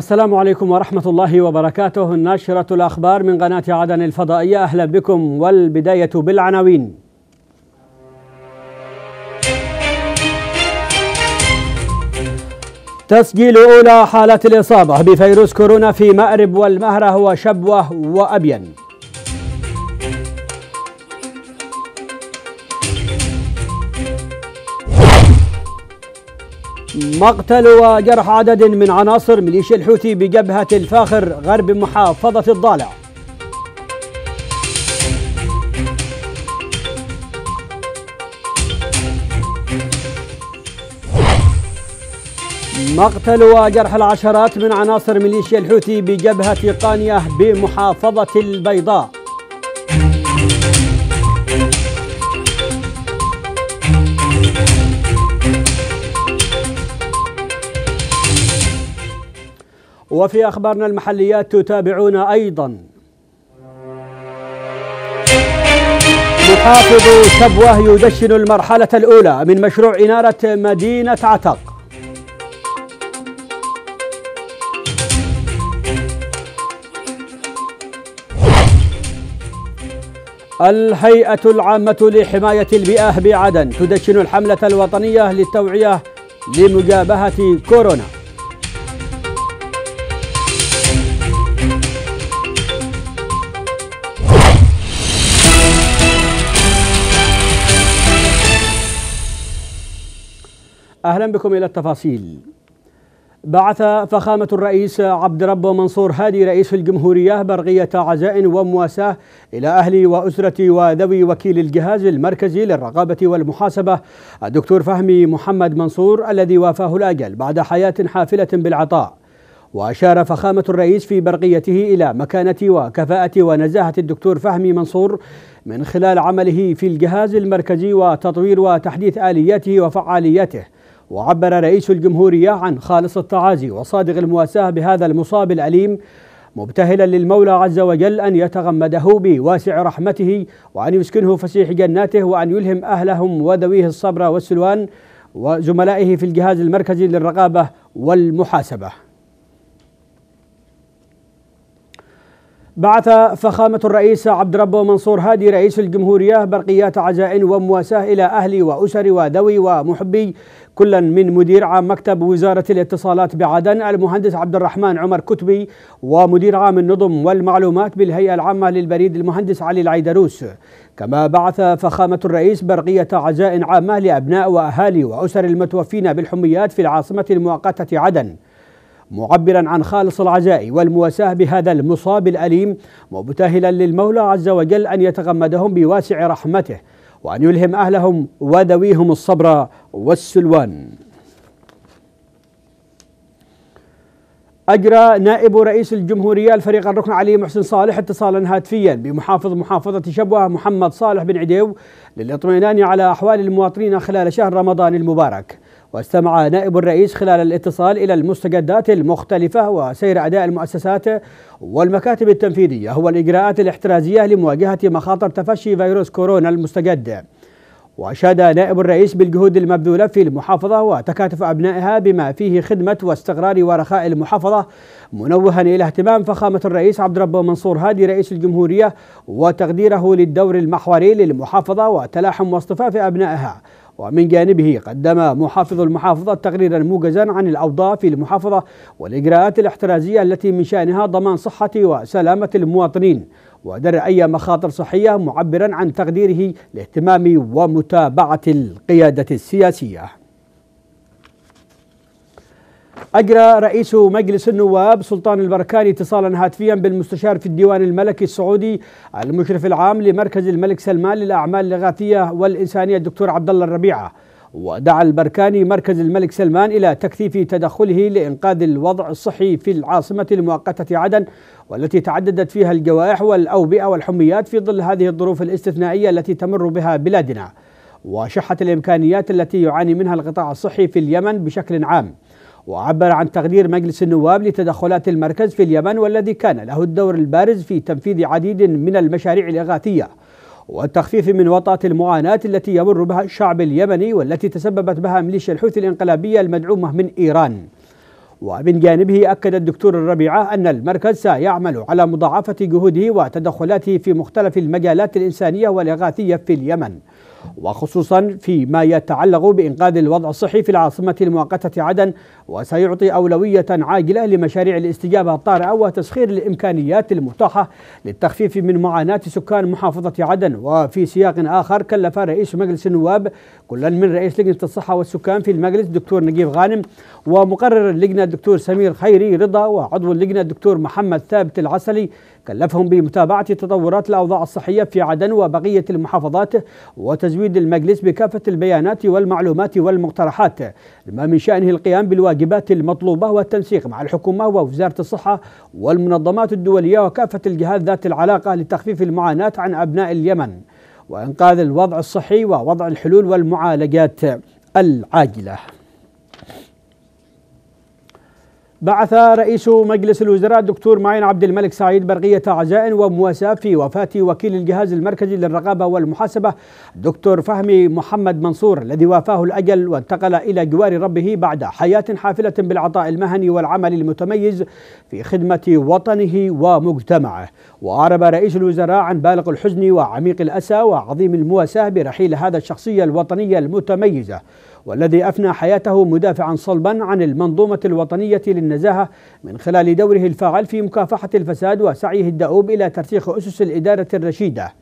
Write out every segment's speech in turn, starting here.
السلام عليكم ورحمة الله وبركاته ناشرة الأخبار من قناة عدن الفضائية أهلا بكم والبداية بالعناوين تسجيل أولى حالة الإصابة بفيروس كورونا في مأرب والمهرة وشبوة وأبين مقتل وجرح عدد من عناصر ميليشيا الحوثي بجبهة الفاخر غرب محافظة الضالع مقتل وجرح العشرات من عناصر ميليشيا الحوثي بجبهة قانية بمحافظة البيضاء وفي أخبارنا المحليات تتابعون أيضا محافظ شبوة يدشن المرحلة الأولى من مشروع إنارة مدينة عتق الهيئة العامة لحماية البيئة بعدن تدشن الحملة الوطنية للتوعية لمجابهة كورونا أهلا بكم إلى التفاصيل بعث فخامة الرئيس عبد رب منصور هادي رئيس الجمهورية برغية عزاء ومواساة إلى أهلي وأسرتي وذوي وكيل الجهاز المركزي للرقابة والمحاسبة الدكتور فهمي محمد منصور الذي وافاه الأجل بعد حياة حافلة بالعطاء وأشار فخامة الرئيس في برقيته إلى مكانة وكفاءة ونزاهة الدكتور فهمي منصور من خلال عمله في الجهاز المركزي وتطوير وتحديث آلياته وفعالياته وعبر رئيس الجمهورية عن خالص التعازي وصادق المواساة بهذا المصاب الأليم مبتهلا للمولى عز وجل أن يتغمده بواسع رحمته وأن يسكنه فسيح جناته وأن يلهم أهلهم وذويه الصبر والسلوان وزملائه في الجهاز المركزي للرقابة والمحاسبة بعث فخامة الرئيس عبد ربه منصور هادي رئيس الجمهورية برقيات عزاء ومواساة إلى أهلي وأسري وذوي ومحبي كلا من مدير عام مكتب وزارة الاتصالات بعدن المهندس عبد الرحمن عمر كتبي ومدير عام النظم والمعلومات بالهيئة العامة للبريد المهندس علي العيدروس كما بعث فخامة الرئيس برقية عزاء عامة لأبناء وأهالي وأسر المتوفين بالحميات في العاصمة المؤقتة عدن معبرا عن خالص العزاء والمواساة بهذا المصاب الأليم مبتهلا للمولى عز وجل أن يتغمدهم بواسع رحمته وأن يلهم أهلهم وذويهم الصبر والسلوان أجرى نائب رئيس الجمهورية الفريق الركن علي محسن صالح اتصالا هاتفيا بمحافظ محافظة شبوة محمد صالح بن عديو للاطمئنان على أحوال المواطنين خلال شهر رمضان المبارك واستمع نائب الرئيس خلال الاتصال إلى المستجدات المختلفة وسير أداء المؤسسات والمكاتب التنفيذية والإجراءات الاحترازية لمواجهة مخاطر تفشي فيروس كورونا المستجد وأشاد نائب الرئيس بالجهود المبذولة في المحافظة وتكاتف أبنائها بما فيه خدمة واستقرار ورخاء المحافظة منوها إلى اهتمام فخامة الرئيس عبد ربه منصور هادي رئيس الجمهورية وتقديره للدور المحوري للمحافظة وتلاحم واصطفاف أبنائها ومن جانبه قدم محافظ المحافظة تقريرا موجزا عن الأوضاع في المحافظة والإجراءات الاحترازية التي من شأنها ضمان صحة وسلامة المواطنين ودرء أي مخاطر صحية معبرا عن تقديره لاهتمام ومتابعة القيادة السياسية أجرى رئيس مجلس النواب سلطان البركاني اتصالا هاتفيا بالمستشار في الديوان الملكي السعودي المشرف العام لمركز الملك سلمان للأعمال الإغاثية والإنسانية الدكتور عبد الله الربيعة ودعا البركاني مركز الملك سلمان إلى تكثيف تدخله لإنقاذ الوضع الصحي في العاصمة المؤقتة عدن والتي تعددت فيها الجوائح والأوبئة والحميات في ظل هذه الظروف الاستثنائية التي تمر بها بلادنا وشحت الإمكانيات التي يعاني منها القطاع الصحي في اليمن بشكل عام وعبر عن تقدير مجلس النواب لتدخلات المركز في اليمن والذي كان له الدور البارز في تنفيذ عديد من المشاريع الإغاثية والتخفيف من وطأة المعاناة التي يمر بها الشعب اليمني والتي تسببت بها ميليشيا الحوثي الانقلابية المدعومة من إيران ومن جانبه أكد الدكتور الربيعة أن المركز سيعمل على مضاعفة جهوده وتدخلاته في مختلف المجالات الإنسانية والإغاثية في اليمن وخصوصا فيما يتعلق بإنقاذ الوضع الصحي في العاصمة المؤقتة عدن وسيعطي أولوية عاجلة لمشاريع الاستجابة الطارئة وتسخير الإمكانيات المتاحة للتخفيف من معاناة سكان محافظة عدن وفي سياق آخر كلف رئيس مجلس النواب كلا من رئيس لجنة الصحة والسكان في المجلس الدكتور نجيب غانم ومقرر اللجنة الدكتور سمير خيري رضا وعضو اللجنة الدكتور محمد ثابت العسلي كلفهم بمتابعة تطورات الأوضاع الصحية في عدن وبقية المحافظات وتزويد المجلس بكافة البيانات والمعلومات والمقترحات لما من شأنه القيام بالواجبات المطلوبة والتنسيق مع الحكومة ووزارة الصحة والمنظمات الدولية وكافة الجهات ذات العلاقة لتخفيف المعاناة عن أبناء اليمن وإنقاذ الوضع الصحي ووضع الحلول والمعالجات العاجله بعث رئيس مجلس الوزراء الدكتور معين عبد الملك سعيد برقية عزاء ومواساة في وفاة وكيل الجهاز المركزي للرقابة والمحاسبة الدكتور فهمي محمد منصور الذي وافاه الأجل وانتقل إلى جوار ربه بعد حياة حافلة بالعطاء المهني والعمل المتميز في خدمة وطنه ومجتمعه وأعرب رئيس الوزراء عن بالغ الحزن وعميق الأسى وعظيم المواساة برحيل هذا الشخصية الوطنية المتميزة والذي أفنى حياته مدافعا صلبا عن المنظومة الوطنية للنزاهة من خلال دوره الفاعل في مكافحة الفساد وسعيه الدؤوب إلى ترسيخ أسس الإدارة الرشيدة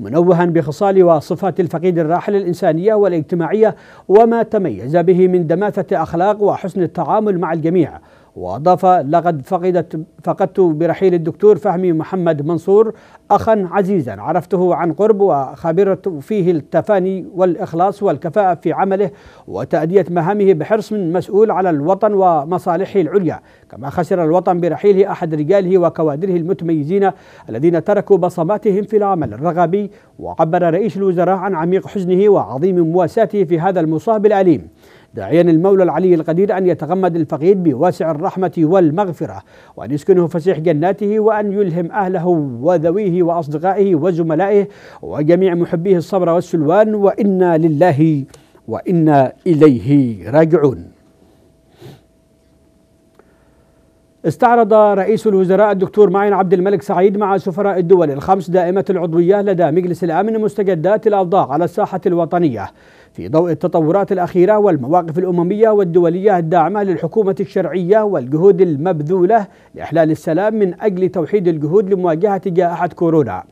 منوها بخصال وصفات الفقيد الراحل الإنسانية والاجتماعية وما تميز به من دماثة أخلاق وحسن التعامل مع الجميع وأضاف لقد فقدت فقدت برحيل الدكتور فهمي محمد منصور أخا عزيزا عرفته عن قرب وخبرت فيه التفاني والإخلاص والكفاءة في عمله وتأدية مهامه بحرص مسؤول على الوطن ومصالحه العليا كما خسر الوطن برحيله أحد رجاله وكوادره المتميزين الذين تركوا بصماتهم في العمل الرغبي وعبر رئيس الوزراء عن عميق حزنه وعظيم مواساته في هذا المصاب الأليم داعيا المولى العلي القدير أن يتغمد الفقيد بواسع الرحمة والمغفرة وأن يسكنه فسيح جناته وأن يلهم أهله وذويه وأصدقائه وزملائه وجميع محبيه الصبر والسلوان وإنا لله وإنا إليه راجعون استعرض رئيس الوزراء الدكتور معين عبد الملك سعيد مع سفراء الدول الخمس دائمة العضوية لدى مجلس الأمن مستجدات الأوضاع على الساحة الوطنية في ضوء التطورات الأخيرة والمواقف الأممية والدولية الداعمة للحكومة الشرعية والجهود المبذولة لإحلال السلام من أجل توحيد الجهود لمواجهة جائحة كورونا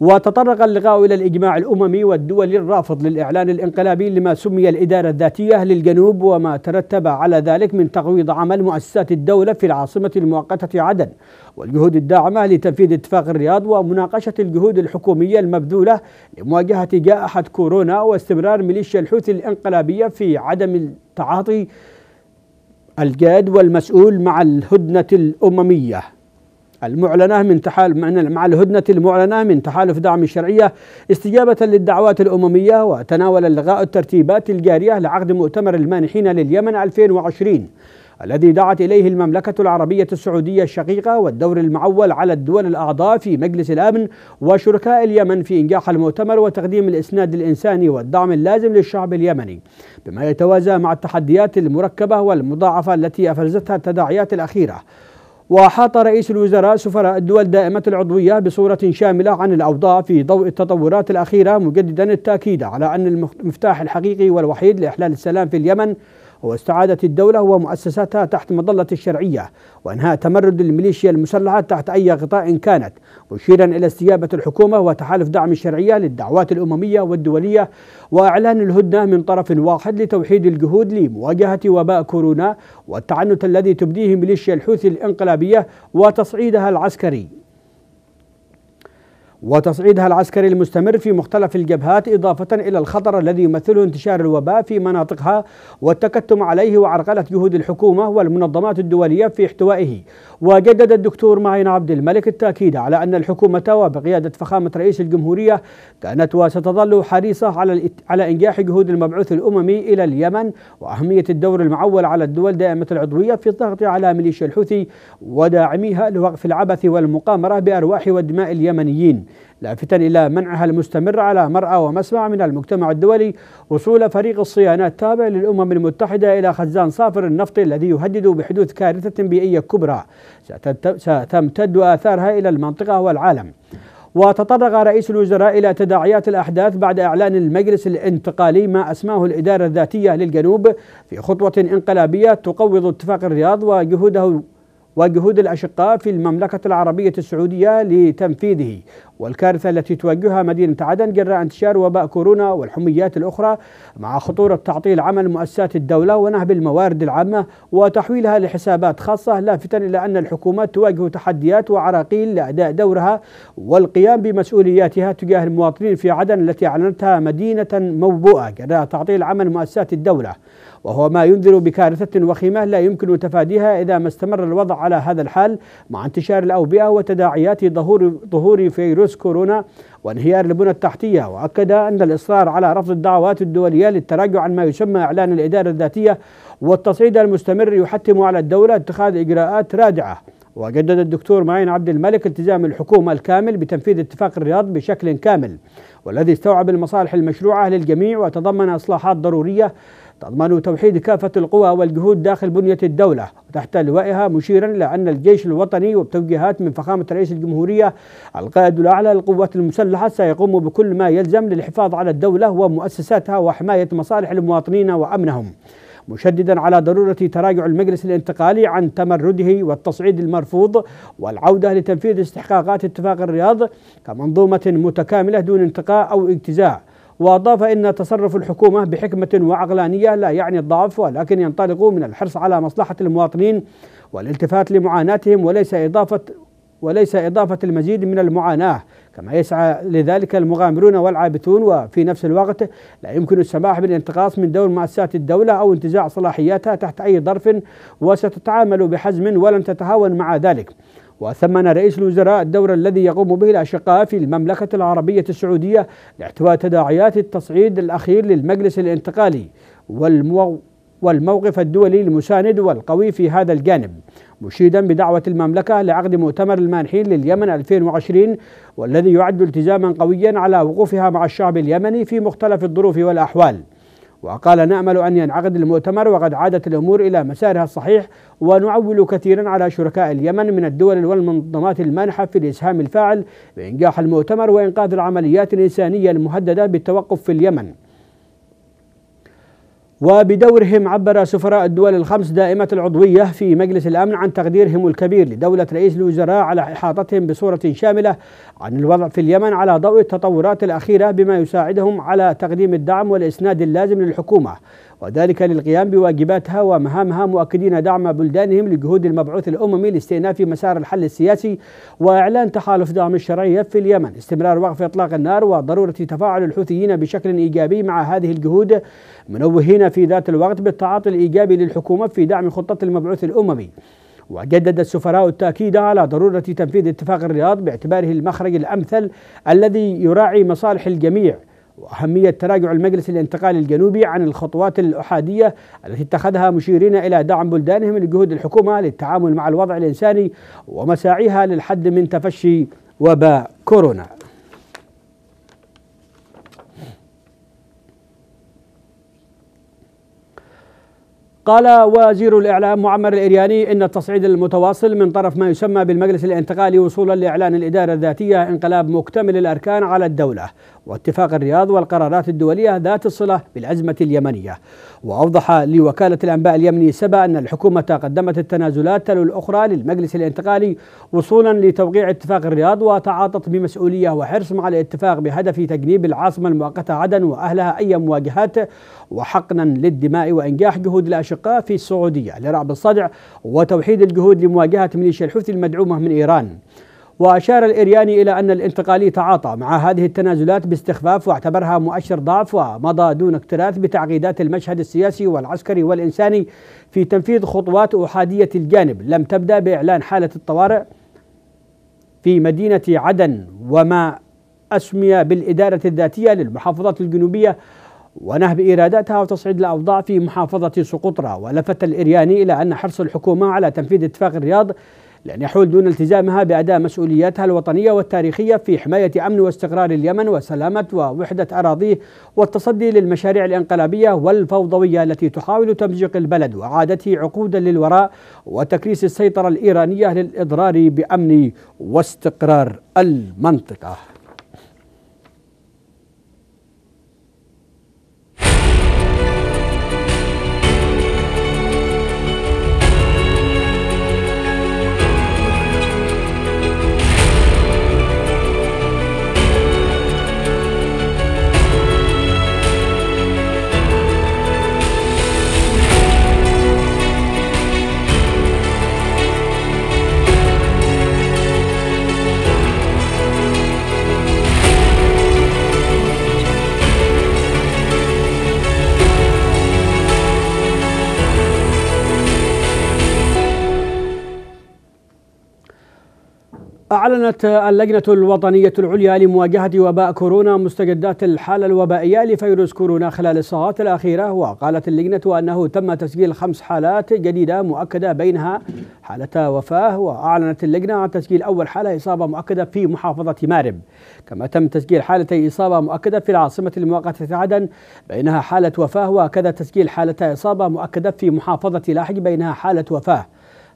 وتطرق اللقاء إلى الإجماع الأممي والدول الرافض للإعلان الانقلابي لما سمي الإدارة الذاتية للجنوب وما ترتب على ذلك من تقويض عمل مؤسسات الدولة في العاصمة المؤقتة عدن والجهود الداعمة لتنفيذ اتفاق الرياض ومناقشة الجهود الحكومية المبذولة لمواجهة جائحة كورونا واستمرار ميليشيا الحوثي الانقلابية في عدم التعاطي الجاد والمسؤول مع الهدنة الأممية المعلنة من تحالف مع الهدنة المعلنة من تحالف دعم الشرعية استجابة للدعوات الأممية وتناول اللغاء الترتيبات الجارية لعقد مؤتمر المانحين لليمن 2020 الذي دعت إليه المملكة العربية السعودية الشقيقة والدور المعول على الدول الأعضاء في مجلس الأمن وشركاء اليمن في إنجاح المؤتمر وتقديم الإسناد الإنساني والدعم اللازم للشعب اليمني بما يتوازى مع التحديات المركبة والمضاعفة التي أفرزتها التداعيات الأخيرة وحاط رئيس الوزراء سفراء الدول دائمة العضوية بصورة شاملة عن الأوضاع في ضوء التطورات الأخيرة مجددا التأكيد على أن المفتاح الحقيقي والوحيد لإحلال السلام في اليمن هو استعادة الدولة ومؤسساتها تحت مظلة الشرعية وإنهاء تمرد الميليشيا المسلحة تحت أي غطاء كانت مشيرا إلى استجابة الحكومة وتحالف دعم الشرعية للدعوات الأممية والدولية وإعلان الهدنة من طرف واحد لتوحيد الجهود لمواجهة وباء كورونا والتعنت الذي تبديه ميليشيا الحوثي الانقلابية وتصعيدها العسكري وتصعيدها العسكري المستمر في مختلف الجبهات إضافة إلى الخطر الذي يمثله انتشار الوباء في مناطقها والتكتم عليه وعرقلة جهود الحكومة والمنظمات الدولية في احتوائه وجدد الدكتور معين عبد الملك التأكيد على أن الحكومة وبقيادة فخامة رئيس الجمهورية كانت وستظل حريصة على على إنجاح جهود المبعوث الأممي إلى اليمن وأهمية الدور المعول على الدول دائمة العضوية في الضغط على ميليشيا الحوثي وداعميها لوقف العبث والمقامرة بأرواح ودماء اليمنيين لافتا إلى منعها المستمر على مرأى ومسمع من المجتمع الدولي وصول فريق الصيانة التابع للأمم المتحدة إلى خزان صافر النفط الذي يهدد بحدوث كارثة بيئية كبرى ستمتد آثارها إلى المنطقة والعالم وتطرق رئيس الوزراء إلى تداعيات الأحداث بعد إعلان المجلس الانتقالي ما أسماه الإدارة الذاتية للجنوب في خطوة انقلابية تقوض اتفاق الرياض وجهوده وجهود الأشقاء في المملكة العربية السعودية لتنفيذه والكارثة التي تواجهها مدينة عدن جراء انتشار وباء كورونا والحميات الأخرى مع خطورة تعطيل عمل مؤسسات الدولة ونهب الموارد العامة وتحويلها لحسابات خاصة لافتا إلى أن الحكومات تواجه تحديات وعراقيل لأداء دورها والقيام بمسؤولياتها تجاه المواطنين في عدن التي أعلنتها مدينة موبوءة جراء تعطيل عمل مؤسسات الدولة وهو ما ينذر بكارثة وخيمة لا يمكن تفاديها إذا ما استمر الوضع على هذا الحال مع انتشار الأوبئة وتداعيات ظهور ظهور فيروس كورونا وانهيار البنى التحتية وأكد أن الإصرار على رفض الدعوات الدولية للتراجع عن ما يسمى إعلان الإدارة الذاتية والتصعيد المستمر يحتم على الدولة اتخاذ إجراءات رادعة وجدد الدكتور معين عبد الملك التزام الحكومة الكامل بتنفيذ اتفاق الرياض بشكل كامل والذي استوعب المصالح المشروعة للجميع وتضمن إصلاحات ضرورية تضمن توحيد كافة القوى والجهود داخل بنية الدولة وتحت لوائها مشيرا لأن الجيش الوطني وبتوجيهات من فخامة رئيس الجمهورية القائد الأعلى للقوات المسلحة سيقوم بكل ما يلزم للحفاظ على الدولة ومؤسساتها وحماية مصالح المواطنين وأمنهم مشددا على ضرورة تراجع المجلس الانتقالي عن تمرده والتصعيد المرفوض والعودة لتنفيذ استحقاقات اتفاق الرياض كمنظومة متكاملة دون انتقاء أو اجتزاء وأضاف إن تصرف الحكومة بحكمة وعقلانية لا يعني الضعف ولكن ينطلق من الحرص على مصلحة المواطنين والالتفات لمعاناتهم وليس إضافة وليس إضافة المزيد من المعاناة كما يسعى لذلك المغامرون والعابثون وفي نفس الوقت لا يمكن السماح بالانتقاص من دور مؤسسات الدولة أو انتزاع صلاحياتها تحت أي ظرف وستتعامل بحزم ولن تتهاون مع ذلك وثمن رئيس الوزراء الدور الذي يقوم به الأشقاء في المملكة العربية السعودية لاحتواء تداعيات التصعيد الأخير للمجلس الانتقالي والمو... والموقف الدولي المساند والقوي في هذا الجانب مشيدا بدعوة المملكة لعقد مؤتمر المانحين لليمن 2020 والذي يعد التزاما قويا على وقوفها مع الشعب اليمني في مختلف الظروف والأحوال وقال نأمل أن ينعقد المؤتمر وقد عادت الأمور إلى مسارها الصحيح ونعول كثيرا على شركاء اليمن من الدول والمنظمات المانحة في الإسهام الفاعل بإنجاح المؤتمر وإنقاذ العمليات الإنسانية المهددة بالتوقف في اليمن وبدورهم عبر سفراء الدول الخمس دائمة العضوية في مجلس الأمن عن تقديرهم الكبير لدولة رئيس الوزراء على إحاطتهم بصورة شاملة عن الوضع في اليمن على ضوء التطورات الأخيرة بما يساعدهم على تقديم الدعم والإسناد اللازم للحكومة وذلك للقيام بواجباتها ومهامها مؤكدين دعم بلدانهم لجهود المبعوث الأممي لاستئناف مسار الحل السياسي وإعلان تحالف دعم الشرعية في اليمن استمرار وقف إطلاق النار وضرورة تفاعل الحوثيين بشكل إيجابي مع هذه الجهود منوهين في ذات الوقت بالتعاطي الإيجابي للحكومة في دعم خطة المبعوث الأممي وجدد السفراء التأكيد على ضرورة تنفيذ اتفاق الرياض باعتباره المخرج الأمثل الذي يراعي مصالح الجميع وأهمية تراجع المجلس الانتقالي الجنوبي عن الخطوات الأحادية التي اتخذها مشيرين إلى دعم بلدانهم لجهود الحكومة للتعامل مع الوضع الإنساني ومساعيها للحد من تفشي وباء كورونا قال وزير الإعلام معمر الإرياني إن التصعيد المتواصل من طرف ما يسمى بالمجلس الانتقالي وصولا لإعلان الإدارة الذاتية انقلاب مكتمل الأركان على الدولة واتفاق الرياض والقرارات الدولية ذات الصلة بالأزمة اليمنية وأوضح لوكالة الأنباء اليمني سبا أن الحكومة قدمت التنازلات تلو الأخرى للمجلس الانتقالي وصولا لتوقيع اتفاق الرياض وتعاطت بمسؤولية وحرص مع الاتفاق بهدف تجنيب العاصمة المؤقتة عدن وأهلها أي مواجهات وحقنا للدماء وإنجاح جهود الأشقاء في السعودية لرعب الصدع وتوحيد الجهود لمواجهة ميليشيا الحوثي المدعومة من إيران وأشار الإرياني إلى أن الانتقالي تعاطى مع هذه التنازلات باستخفاف واعتبرها مؤشر ضعف ومضى دون اكتراث بتعقيدات المشهد السياسي والعسكري والإنساني في تنفيذ خطوات أحادية الجانب لم تبدأ بإعلان حالة الطوارئ في مدينة عدن وما أسمي بالإدارة الذاتية للمحافظات الجنوبية ونهب إيراداتها وتصعيد الأوضاع في محافظة سقطرى ولفت الإرياني إلى أن حرص الحكومة على تنفيذ اتفاق الرياض لأن يحول دون التزامها بأداء مسؤولياتها الوطنية والتاريخية في حماية أمن واستقرار اليمن وسلامة ووحدة أراضيه والتصدي للمشاريع الانقلابية والفوضوية التي تحاول تمزيق البلد وعادته عقودا للوراء وتكريس السيطرة الإيرانية للإضرار بأمن واستقرار المنطقة أعلنت اللجنة الوطنية العليا لمواجهة وباء كورونا مستجدات الحالة الوبائية لفيروس كورونا خلال الساعات الأخيرة وقالت اللجنة أنه تم تسجيل خمس حالات جديدة مؤكدة بينها حالة وفاة وأعلنت اللجنة عن تسجيل أول حالة إصابة مؤكدة في محافظة مارب كما تم تسجيل حالتي إصابة مؤكدة في العاصمة المؤقتة عدن بينها حالة وفاة وكذا تسجيل حالة إصابة مؤكدة في محافظة لاحق بينها حالة وفاة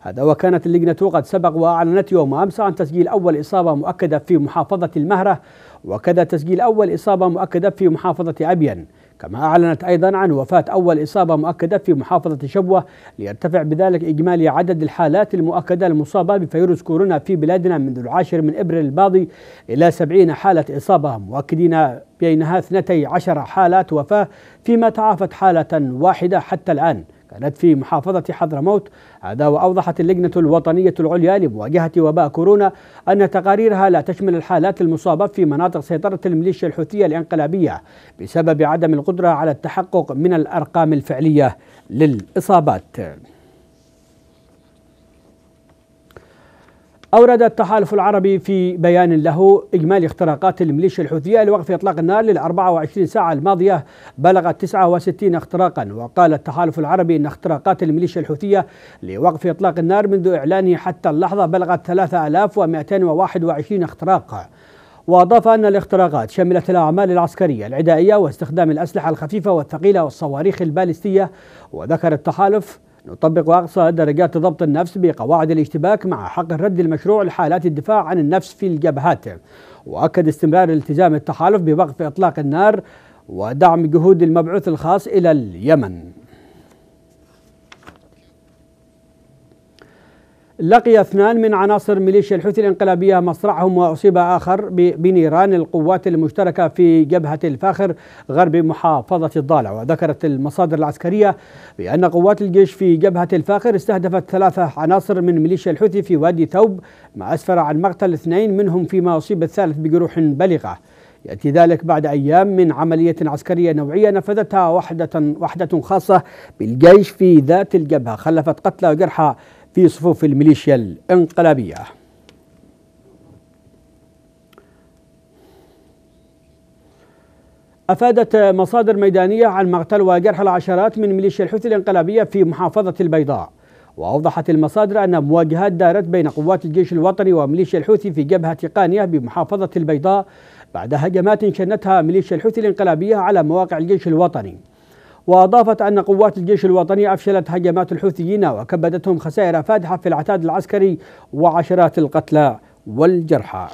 هذا وكانت اللجنة قد سبق وأعلنت يوم أمس عن تسجيل أول إصابة مؤكدة في محافظة المهرة وكذا تسجيل أول إصابة مؤكدة في محافظة أبين كما أعلنت أيضا عن وفاة أول إصابة مؤكدة في محافظة شبوة ليرتفع بذلك إجمالي عدد الحالات المؤكدة المصابة بفيروس كورونا في بلادنا منذ العاشر من إبريل الماضي إلى سبعين حالة إصابة مؤكدين بينها 12 حالات وفاة فيما تعافت حالة واحدة حتى الآن كانت في محافظة حضرموت هذا وأوضحت اللجنة الوطنية العليا لمواجهة وباء كورونا أن تقاريرها لا تشمل الحالات المصابة في مناطق سيطرة الميليشيا الحوثية الانقلابية بسبب عدم القدرة على التحقق من الأرقام الفعلية للإصابات أورد التحالف العربي في بيان له إجمالي اختراقات الميليشيا الحوثية لوقف إطلاق النار لل 24 ساعة الماضية بلغت 69 اختراقا وقال التحالف العربي أن اختراقات الميليشيا الحوثية لوقف إطلاق النار منذ إعلانه حتى اللحظة بلغت 3221 اختراق وأضاف أن الاختراقات شملت الأعمال العسكرية العدائية واستخدام الأسلحة الخفيفة والثقيلة والصواريخ البالستية وذكر التحالف نطبق أقصى درجات ضبط النفس بقواعد الاشتباك مع حق الرد المشروع لحالات الدفاع عن النفس في الجبهات وأكد استمرار التزام التحالف بوقف إطلاق النار ودعم جهود المبعوث الخاص إلى اليمن لقي اثنان من عناصر ميليشيا الحوثي الانقلابية مصرعهم وأصيب آخر بنيران القوات المشتركة في جبهة الفاخر غرب محافظة الضالع وذكرت المصادر العسكرية بأن قوات الجيش في جبهة الفاخر استهدفت ثلاثة عناصر من ميليشيا الحوثي في وادي ثوب ما أسفر عن مقتل اثنين منهم فيما أصيب الثالث بجروح بالغة يأتي ذلك بعد أيام من عملية عسكرية نوعية نفذتها وحدة, وحدة خاصة بالجيش في ذات الجبهة خلفت قتلى وجرحى في صفوف الميليشيا الانقلابية أفادت مصادر ميدانية عن مقتل وجرح العشرات من ميليشيا الحوثي الانقلابية في محافظة البيضاء وأوضحت المصادر أن مواجهات دارت بين قوات الجيش الوطني وميليشيا الحوثي في جبهة قانية بمحافظة البيضاء بعد هجمات شنتها ميليشيا الحوثي الانقلابية على مواقع الجيش الوطني وأضافت أن قوات الجيش الوطني أفشلت هجمات الحوثيين وكبدتهم خسائر فادحة في العتاد العسكري وعشرات القتلى والجرحى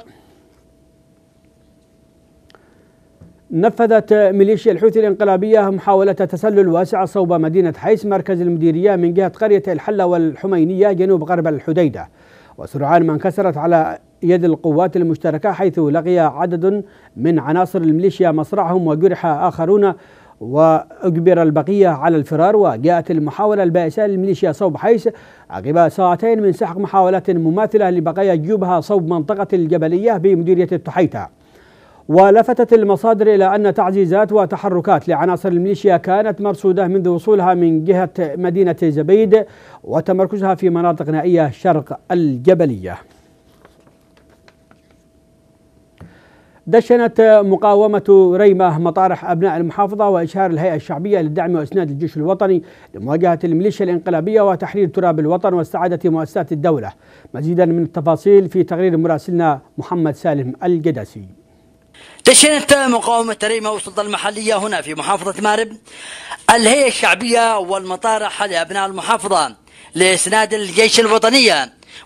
نفذت ميليشيا الحوثي الانقلابية محاولة تسلل واسعة صوب مدينة حيس مركز المديرية من جهة قرية الحلة والحمينية جنوب غرب الحديدة وسرعان ما انكسرت على يد القوات المشتركة حيث لقي عدد من عناصر الميليشيا مصرعهم وجرح آخرون وأجبر البقية على الفرار وجاءت المحاولة البائسة للميليشيا صوب حيس عقب ساعتين من سحق محاولات مماثلة لبقايا جبهة صوب منطقة الجبلية بمديرية التحيتة ولفتت المصادر إلى أن تعزيزات وتحركات لعناصر الميليشيا كانت مرصودة منذ وصولها من جهة مدينة زبيد وتمركزها في مناطق نائية شرق الجبلية دشنت مقاومة ريمة مطارح أبناء المحافظة وإشهار الهيئة الشعبية للدعم وإسناد الجيش الوطني لمواجهة الميليشيا الانقلابية وتحرير تراب الوطن واستعادة مؤسسات الدولة مزيدا من التفاصيل في تقرير مراسلنا محمد سالم القدسي دشنت مقاومة ريمة والسلطة المحلية هنا في محافظة مارب الهيئة الشعبية والمطارح لأبناء المحافظة لإسناد الجيش الوطني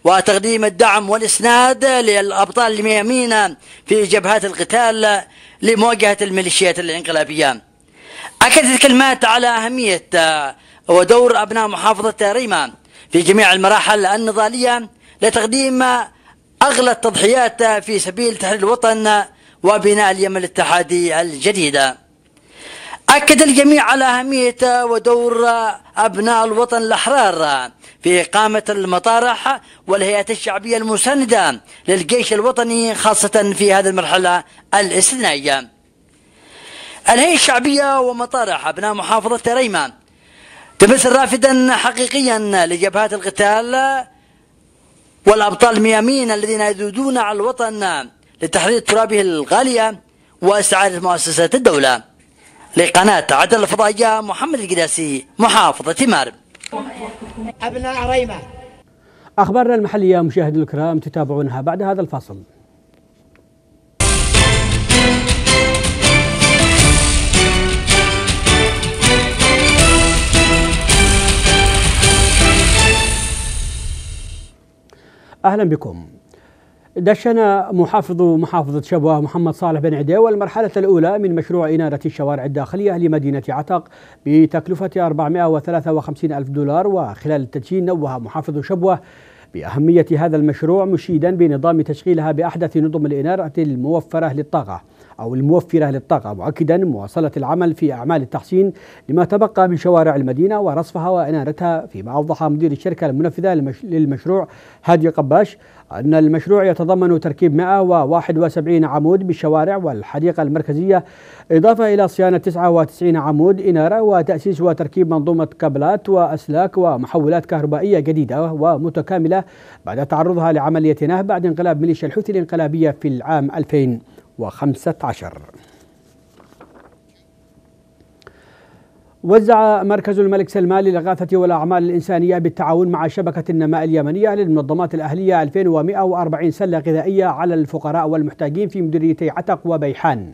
وتقديم الدعم والإسناد للأبطال الميامين في جبهات القتال لمواجهة الميليشيات الانقلابية أكدت الكلمات على أهمية ودور أبناء محافظة ريما في جميع المراحل النضالية لتقديم أغلى التضحيات في سبيل تحرير الوطن وبناء اليمن الاتحادي الجديد أكد الجميع على أهمية ودور أبناء الوطن الأحرار في إقامة المطارح والهيئات الشعبية المساندة للجيش الوطني خاصة في هذه المرحلة الاستثنائية الهيئة الشعبية ومطارح أبناء محافظة تريمة تمثل رافدا حقيقيا لجبهات القتال والأبطال الميامين الذين يذودون على الوطن لتحرير ترابه الغالية واستعادة مؤسسات الدولة لقناة عدل الفضائية محمد القداسي محافظة مارب أبناء ريمة أخبارنا المحلية مشاهدي الكرام تتابعونها بعد هذا الفصل أهلا بكم دشن محافظ محافظة شبوة محمد صالح بن عديوة المرحلة الأولى من مشروع إنارة الشوارع الداخلية لمدينة عتق بتكلفة 453 ألف دولار وخلال التدشين نوه محافظ شبوة بأهمية هذا المشروع مشيدا بنظام تشغيلها بأحدث نظم الإنارة الموفرة للطاقة أو الموفرة للطاقة مؤكدا مواصلة العمل في أعمال التحسين لما تبقى من شوارع المدينة ورصفها وإنارتها فيما أوضح مدير الشركة المنفذة للمشروع هادي قباش أن المشروع يتضمن تركيب 171 عمود بالشوارع والحديقة المركزية إضافة إلى صيانة 99 عمود إنارة وتأسيس وتركيب منظومة كابلات وأسلاك ومحولات كهربائية جديدة ومتكاملة بعد تعرضها لعملية نهب بعد انقلاب ميليشيا الحوثي الانقلابية في العام 2015 وزع مركز الملك سلمان للإغاثة والأعمال الإنسانية بالتعاون مع شبكة النماء اليمنية للمنظمات الأهلية 2140 سلة غذائية على الفقراء والمحتاجين في مديريتي عتق وبيحان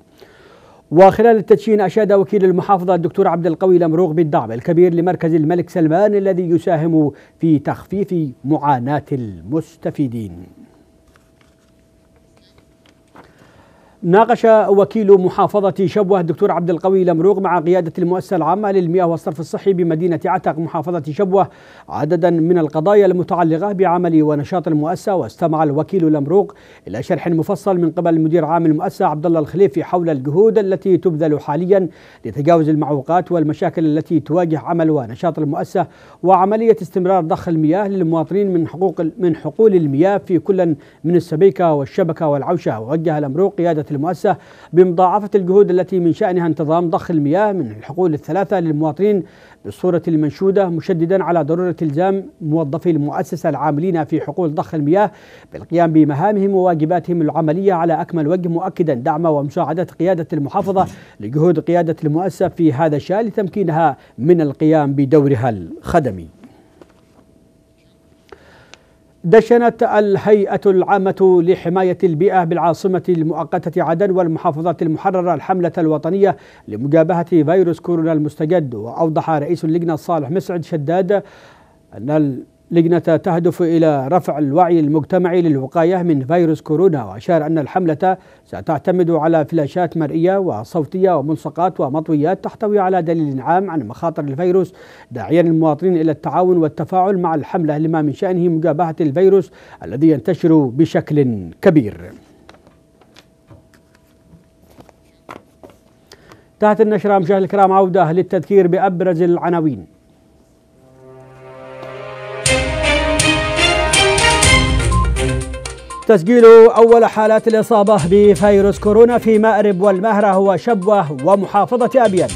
وخلال التدشين أشاد وكيل المحافظة الدكتور عبد القوي لمروغ بالدعم الكبير لمركز الملك سلمان الذي يساهم في تخفيف معاناة المستفيدين ناقش وكيل محافظة شبوة الدكتور عبد القوي لمروغ مع قيادة المؤسسة العامة للمياه والصرف الصحي بمدينة عتق محافظة شبوة عددا من القضايا المتعلقة بعمل ونشاط المؤسسة واستمع الوكيل لمروغ إلى شرح مفصل من قبل مدير عام المؤسسة عبد الله الخليفي حول الجهود التي تبذل حاليا لتجاوز المعوقات والمشاكل التي تواجه عمل ونشاط المؤسسة وعملية استمرار ضخ المياه للمواطنين من حقوق من حقول المياه في كل من السبيكة والشبكة والعوشة ووجه لمروغ قيادة المؤسسة بمضاعفة الجهود التي من شأنها انتظام ضخ المياه من الحقول الثلاثة للمواطنين بالصورة المنشودة مشددا على ضرورة الزام موظفي المؤسسة العاملين في حقول ضخ المياه بالقيام بمهامهم وواجباتهم العملية على أكمل وجه مؤكدا دعم ومساعدة قيادة المحافظة لجهود قيادة المؤسسة في هذا الشأن لتمكينها من القيام بدورها الخدمي دشنت الهيئة العامة لحماية البيئة بالعاصمة المؤقتة عدن والمحافظات المحررة الحملة الوطنية لمجابهة فيروس كورونا المستجد وأوضح رئيس اللجنة صالح مسعد شداد أن لجنة تهدف إلى رفع الوعي المجتمعي للوقاية من فيروس كورونا وأشار أن الحملة ستعتمد على فلاشات مرئية وصوتية وملصقات ومطويات تحتوي على دليل عام عن مخاطر الفيروس داعيا المواطنين إلى التعاون والتفاعل مع الحملة لما من شأنه مجابهة الفيروس الذي ينتشر بشكل كبير تحت النشرة مشاهد الكرام عودة للتذكير بأبرز العناوين تسجيل أول حالات الإصابة بفيروس كورونا في مأرب والمهرة وشبوة ومحافظة أبين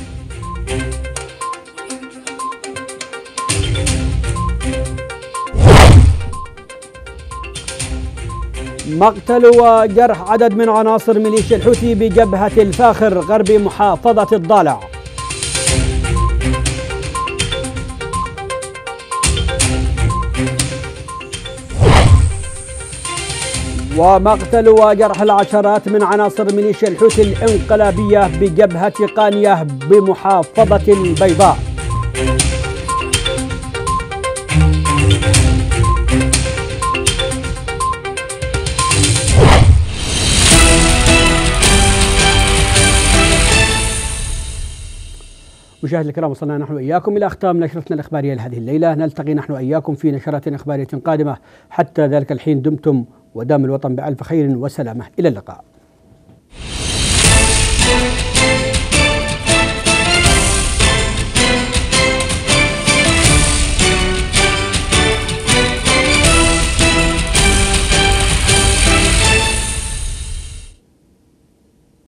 مقتل وجرح عدد من عناصر ميليشيا الحوثي بجبهة الفاخر غرب محافظة الضالع ومقتل وجرح العشرات من عناصر ميليشيا الحوثي الانقلابية بجبهة قانية بمحافظة البيضاء مشاهدينا الكرام وصلنا نحن اياكم الى اختام نشرتنا الاخباريه لهذه الليله، نلتقي نحن اياكم في نشرات اخباريه قادمه، حتى ذلك الحين دمتم ودام الوطن بألف خير وسلامة إلى اللقاء